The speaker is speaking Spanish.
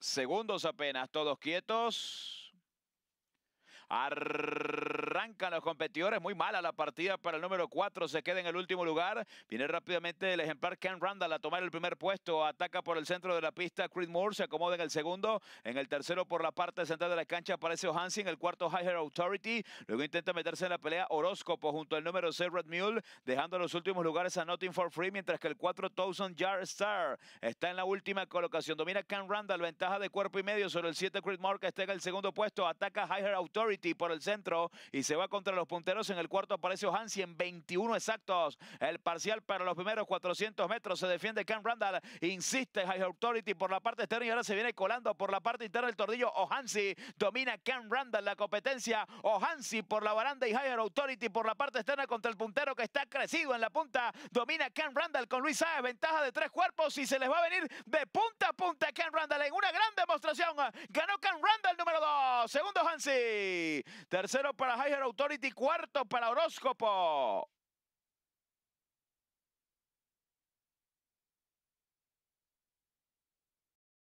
segundos apenas, todos quietos arrancan los competidores. Muy mala la partida para el número 4. Se queda en el último lugar. Viene rápidamente el ejemplar Ken Randall a tomar el primer puesto. Ataca por el centro de la pista. Creed Moore se acomoda en el segundo. En el tercero por la parte central de la cancha aparece Johansson, En el cuarto Higher Authority. Luego intenta meterse en la pelea Horóscopo junto al número 6 Red Mule. Dejando los últimos lugares a Nothing for Free. Mientras que el 4000 Yard Star está en la última colocación. Domina Ken Randall. Ventaja de cuerpo y medio sobre el 7 Creed Moore que está en el segundo puesto. Ataca Higher Authority por el centro y se va contra los punteros. En el cuarto aparece Ohansi en 21 exactos. El parcial para los primeros 400 metros. Se defiende Ken Randall. Insiste High Authority por la parte externa y ahora se viene colando por la parte interna del tordillo. Ohansi domina Ken Randall la competencia. Ohansi por la baranda y Higher Authority por la parte externa contra el puntero que está crecido en la punta. Domina Ken Randall con Luis Saez. Ventaja de tres cuerpos y se les va a venir de punta a punta Ken Randall en una gran demostración. Ganó Ken Randall número dos, Segundo Hansi. Tercero para Higher Authority, cuarto para horóscopo.